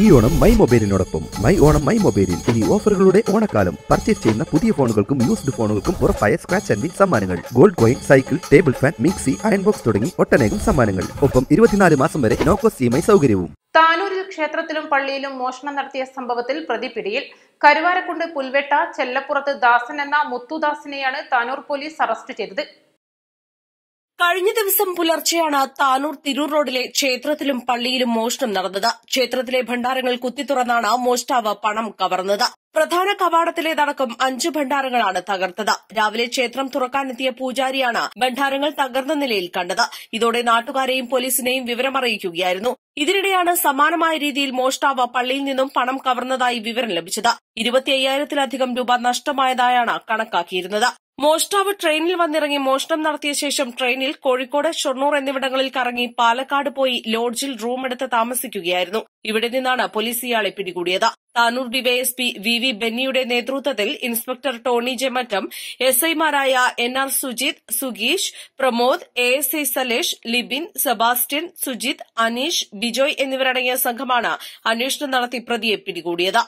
ഈ ഓണം മൈ മൊബൈലിനോടൊപ്പം my Onam my മൊബൈലിൽ ഇനി ഓഫറുകളുടെ ഓണക്കാലം പർച്ചേസ് ചെയ്യുന്ന പുതിയ ഫോണുകൾക്കും യൂസ്ഡ് ഫോണുകൾക്കും ഉറപ്പായ സ്ക്രാച്ച് ആൻഡ് വിൻ സമ്മാനങ്ങൾ gold coin cycle table fan mixie iron box തുടങ്ങി ഒട്ടനേകം സമ്മാനങ്ങൾ ഒപ്പം ഇരുപത്തിനാല് മാസം വരെ നോക്കോ സിയുമായി സൗകര്യവും താനൂരിൽ ക്ഷേത്രത്തിലും പള്ളിയിലും മോഷണം നടത്തിയ സംഭവത്തിൽ പ്രതി പിടിയിൽ കരുവാരക്കുണ്ട് പുൽവെട്ട ചെല്ലപ്പുറത്ത് ദാസൻ എന്ന മുത്തുദാസിനെയാണ് താനൂർ പോലീസ് അറസ്റ്റ് ചെയ്തത് കഴിഞ്ഞ ദിവസം പുലർച്ചെയാണ് താനൂർ തിരൂർ റോഡിലെ ക്ഷേത്രത്തിലും പള്ളിയിലും മോഷണം നടന്നത് ക്ഷേത്രത്തിലെ ഭണ്ഡാരങ്ങൾ കുത്തിത്തുറന്നാണ് മോഷ്ടാവ് പണം കവർന്നത് പ്രധാന കവാടത്തിലേതടക്കം അഞ്ച് ഭണ്ഡാരങ്ങളാണ് തകർത്തത് രാവിലെ ക്ഷേത്രം തുറക്കാനെത്തിയ പൂജാരിയാണ് ഭണ്ഡാരങ്ങൾ തകർന്ന നിലയിൽ കണ്ടത് ഇതോടെ നാട്ടുകാരെയും പോലീസിനെയും വിവരമറിയിക്കുകയായിരുന്നു ഇതിനിടെയാണ് സമാനമായ രീതിയിൽ മോഷ്ടാവ് പള്ളിയിൽ നിന്നും പണം കവർന്നതായി വിവരം ലഭിച്ചത് ഇരുപത്തി അയ്യായിരത്തിലധികം രൂപ നഷ്ടമായതായാണ് കണക്കാക്കിയിരുന്നത് മോഷ്ടാവ് ട്രെയിനിൽ വന്നിറങ്ങി മോഷണം നടത്തിയ ശേഷം ട്രെയിനിൽ കോഴിക്കോട് ഷൊർണൂർ എന്നിവിടങ്ങളിൽ കറങ്ങി പാലക്കാട് പോയി ലോഡ്ജിൽ റൂമെടുത്ത് താമസിക്കുകയായിരുന്നു ഇവിടെ നിന്നാണ് പോലീസ് ഇയാളെ പിടികൂടിയത് താനൂർ ഡിവൈഎസ്പി വി വി ബെന്നിയുടെ നേതൃത്വത്തിൽ ഇൻസ്പെക്ടർ ടോണി ജെമറ്റം എസ് ഐമാരായ എൻ ആർ സുജിത് സുഗീഷ് Pramod A S I Salesh Libin Sebastian Sujith Aneesh Bijoy എന്നിവരടങ്ങിയ സംഘമാണ് അന്വേഷണം നടത്തി പ്രതിയെ പിടികൂടിയത്